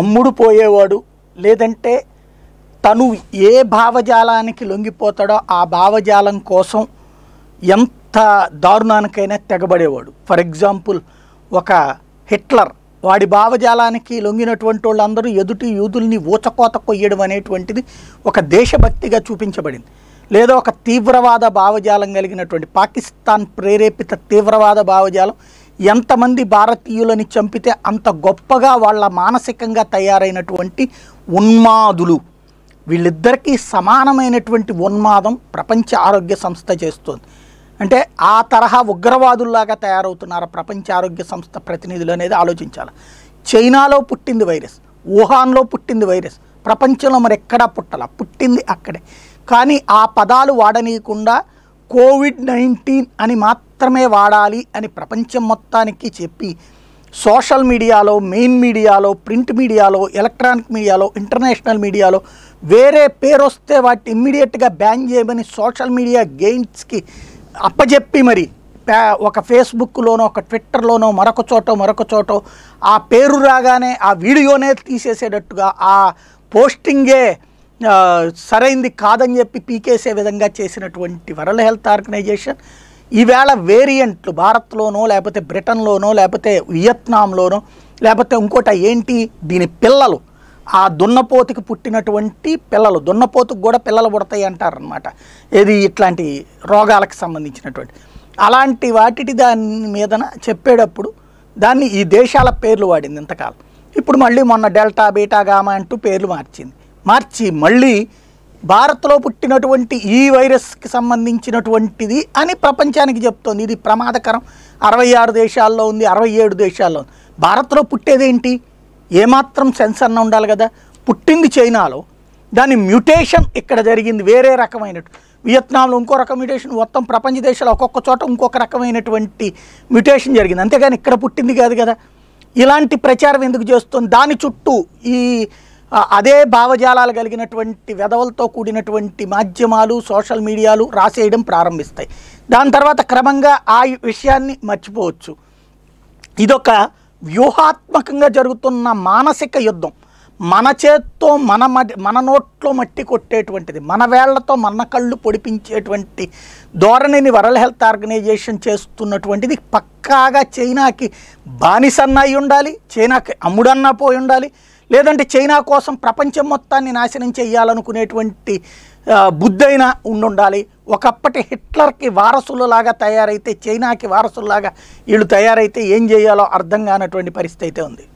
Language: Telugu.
అమ్ముడు పోయేవాడు లేదంటే తను ఏ భావజాలానికి లొంగిపోతాడో ఆ భావజాలం కోసం ఎంత దారుణానికైనా తెగబడేవాడు ఫర్ ఎగ్జాంపుల్ ఒక హిట్లర్ వాడి భావజాలానికి లొంగినటువంటి వాళ్ళందరూ ఎదుటి యూదుల్ని ఊచకోత కొయ్యడం అనేటువంటిది ఒక దేశభక్తిగా చూపించబడింది లేదా ఒక తీవ్రవాద భావజాలం కలిగినటువంటి పాకిస్తాన్ ప్రేరేపిత తీవ్రవాద భావజాలం ఎంతమంది భారతీయులని చంపితే అంత గొప్పగా వాళ్ళ మానసికంగా తయారైనటువంటి ఉన్మాదులు వీళ్ళిద్దరికీ సమానమైనటువంటి ఉన్మాదం ప్రపంచ ఆరోగ్య సంస్థ చేస్తుంది అంటే ఆ తరహా ఉగ్రవాదుల్లాగా తయారవుతున్నారు ప్రపంచ ఆరోగ్య సంస్థ ప్రతినిధులు అనేది ఆలోచించాలి చైనాలో పుట్టింది వైరస్ వుహాన్లో పుట్టింది వైరస్ ప్రపంచంలో మరి ఎక్కడా పుట్టాల పుట్టింది అక్కడే కానీ ఆ పదాలు వాడనీయకుండా కోవిడ్ నైన్టీన్ అని మాత్రం మాత్రమే వాడాలి అని ప్రపంచం మొత్తానికి చెప్పి సోషల్ మీడియాలో మెయిన్ మీడియాలో ప్రింట్ మీడియాలో ఎలక్ట్రానిక్ మీడియాలో ఇంటర్నేషనల్ మీడియాలో వేరే పేరు వస్తే వాటిని ఇమ్మీడియట్గా బ్యాన్ చేయమని సోషల్ మీడియా గెయిన్స్కి అప్పజెప్పి మరి ఒక ఫేస్బుక్లోనో ఒక ట్విట్టర్లోనో మరొక చోట మరొక చోట ఆ పేరు రాగానే ఆ వీడియోనే తీసేసేటట్టుగా ఆ పోస్టింగే సరైంది కాదని చెప్పి పీకేసే విధంగా చేసినటువంటి వరల్డ్ హెల్త్ ఆర్గనైజేషన్ ఈవేళ వేరియంట్లు భారత్లోనో లేకపోతే బ్రిటన్లోనో లేకపోతే వియత్నాంలోనో లేకపోతే ఇంకోట ఏంటి దీని పిల్లలు ఆ దున్నపోతుకి పుట్టినటువంటి పిల్లలు దున్నపోతుకు కూడా పిల్లలు పుడతాయి అంటారనమాట ఏది ఇట్లాంటి రోగాలకు సంబంధించినటువంటి అలాంటి వాటి దాని మీదన చెప్పేటప్పుడు దాన్ని ఈ దేశాల పేర్లు వాడింది ఇంతకాలం ఇప్పుడు మళ్ళీ మొన్న డెల్టా బీటా గామా అంటూ పేర్లు మార్చింది మార్చి మళ్ళీ భారత్లో పుట్టినటువంటి ఈ వైరస్కి సంబంధించినటువంటిది అని ప్రపంచానికి చెప్తోంది ఇది ప్రమాదకరం అరవై ఆరు దేశాల్లో ఉంది అరవై ఏడు దేశాల్లో ఉంది భారత్లో పుట్టేదేంటి ఏమాత్రం సెన్సర్న ఉండాలి కదా పుట్టింది చైనాలో దాని మ్యూటేషన్ ఇక్కడ జరిగింది వేరే రకమైన వియత్నాంలో ఇంకో రకం మ్యూటేషన్ మొత్తం ప్రపంచ దేశాలు ఒక్కొక్క చోట ఇంకొక రకమైనటువంటి మ్యూటేషన్ జరిగింది అంతేగాని ఇక్కడ పుట్టింది కాదు కదా ఇలాంటి ప్రచారం ఎందుకు చేస్తుంది దాని చుట్టూ ఈ అదే భావజాలాలు కలిగినటువంటి వెధవలతో కూడినటువంటి మాధ్యమాలు సోషల్ మీడియాలు రాసేయడం ప్రారంభిస్తాయి దాని తర్వాత క్రమంగా ఆ విషయాన్ని మర్చిపోవచ్చు ఇదొక వ్యూహాత్మకంగా జరుగుతున్న మానసిక యుద్ధం మన చేత్తో మన మన నోట్లో మట్టి కొట్టేటువంటిది మన వేళ్లతో మన కళ్ళు పొడిపించేటువంటి ధోరణిని వరల్డ్ హెల్త్ ఆర్గనైజేషన్ చేస్తున్నటువంటిది పక్కాగా చైనాకి బానిసన్న అయి ఉండాలి చైనాకి అమ్ముడన్నా పోయి ఉండాలి లేదంటే చైనా కోసం ప్రపంచం మొత్తాన్ని నాశనం చేయాలనుకునేటువంటి బుద్ధైనా ఉండుండాలి ఒకప్పటి హిట్లర్కి వారసులలాగా తయారైతే చైనాకి వారసులలాగా వీళ్ళు తయారైతే ఏం చేయాలో అర్థం కానటువంటి పరిస్థితి అయితే ఉంది